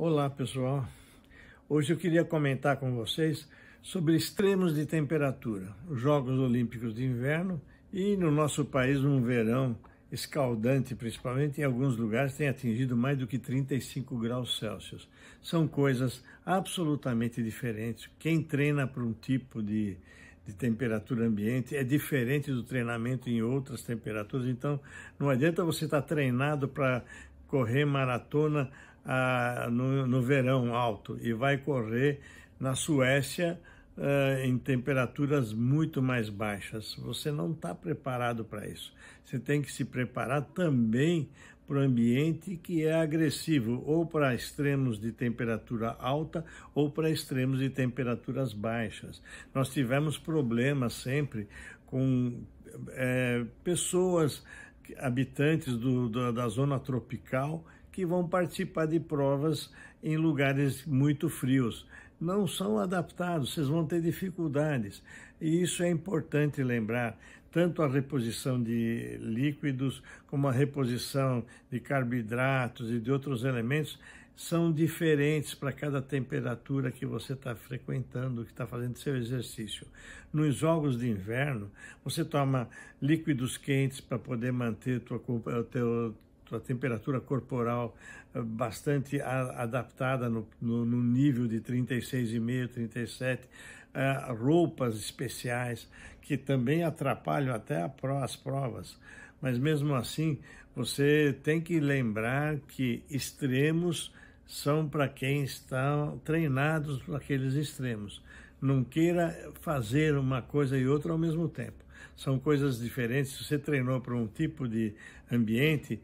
Olá pessoal, hoje eu queria comentar com vocês sobre extremos de temperatura, os Jogos Olímpicos de Inverno e no nosso país um verão escaldante, principalmente em alguns lugares, tem atingido mais do que 35 graus Celsius. São coisas absolutamente diferentes. Quem treina para um tipo de, de temperatura ambiente é diferente do treinamento em outras temperaturas. Então, não adianta você estar treinado para correr maratona ah, no, no, verão alto e vai correr na Suécia ah, em temperaturas muito mais baixas. Você não está preparado para isso. Você tem que se preparar também para o ambiente que é agressivo, ou para extremos de temperatura alta ou para extremos de temperaturas baixas. Nós tivemos problemas sempre com é, pessoas habitantes do, da zona tropical que vão participar de provas em lugares muito frios. Não são adaptados, vocês vão ter dificuldades. E isso é importante lembrar, tanto a reposição de líquidos como a reposição de carboidratos e de outros elementos são diferentes para cada temperatura que você está frequentando, que está fazendo seu exercício. Nos jogos de inverno, você toma líquidos quentes para poder manter tua, eh, teu, tua temperatura corporal eh, bastante adaptada no, no, no nível de 36,5, 37, uh, roupas especiais que também atrapalham até as provas. Mas mesmo assim, você tem que lembrar que extremos são para quem estão treinados para aqueles extremos. Não queira fazer uma coisa e outra ao mesmo tempo. São coisas diferentes. Se você treinou para um tipo de ambiente,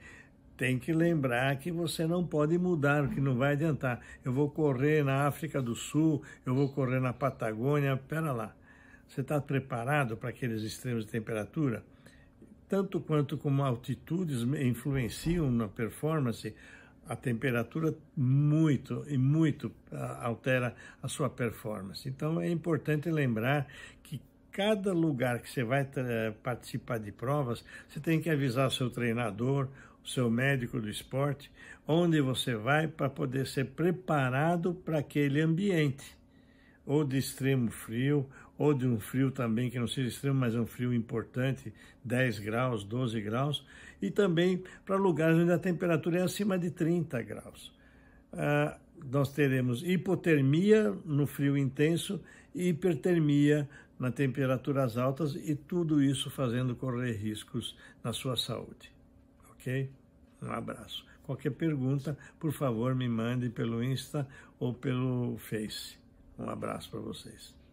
tem que lembrar que você não pode mudar, que não vai adiantar. Eu vou correr na África do Sul, eu vou correr na Patagônia, pera lá. Você está preparado para aqueles extremos de temperatura? Tanto quanto como altitudes influenciam na performance, a temperatura muito e muito altera a sua performance. Então é importante lembrar que cada lugar que você vai eh, participar de provas, você tem que avisar o seu treinador, o seu médico do esporte, onde você vai para poder ser preparado para aquele ambiente ou de extremo frio, ou de um frio também que não seja extremo, mas um frio importante, 10 graus, 12 graus, e também para lugares onde a temperatura é acima de 30 graus. Ah, nós teremos hipotermia no frio intenso e hipertermia na temperaturas altas e tudo isso fazendo correr riscos na sua saúde. Ok? Um abraço. Qualquer pergunta, por favor, me mande pelo Insta ou pelo Face. Um abraço para vocês.